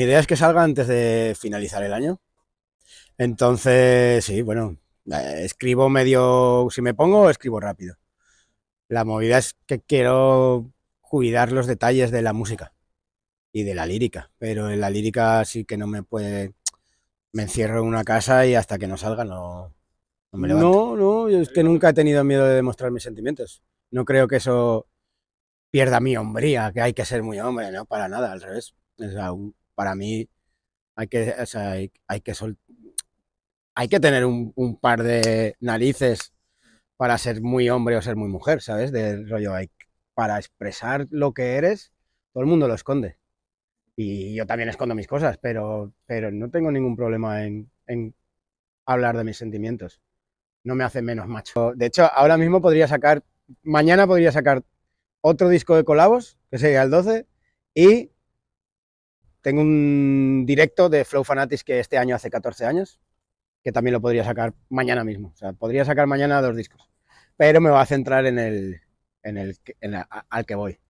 Mi idea es que salga antes de finalizar el año. Entonces, sí, bueno, eh, escribo medio, si me pongo, escribo rápido. La movida es que quiero cuidar los detalles de la música y de la lírica, pero en la lírica sí que no me puede, me encierro en una casa y hasta que no salga no, no me levanto. No, no, es que nunca he tenido miedo de demostrar mis sentimientos. No creo que eso pierda mi hombría, que hay que ser muy hombre, no, para nada, al revés. O para mí hay que, hay, que hay que tener un, par de narices para ser muy hombre o ser muy mujer, ¿sabes? De rollo, hay, para expresar lo que eres, todo el mundo lo esconde. Y yo también escondo mis cosas, pero, pero no tengo ningún problema en, en hablar de mis sentimientos. No me hace menos macho. De hecho, ahora mismo podría sacar, mañana podría sacar otro disco de colabos, que sería el 12, y tengo un directo de Flow Fanatics que este año hace 14 años, que también lo podría sacar mañana mismo. O sea, podría sacar mañana dos discos, pero me va a centrar en el, en el, en al que voy.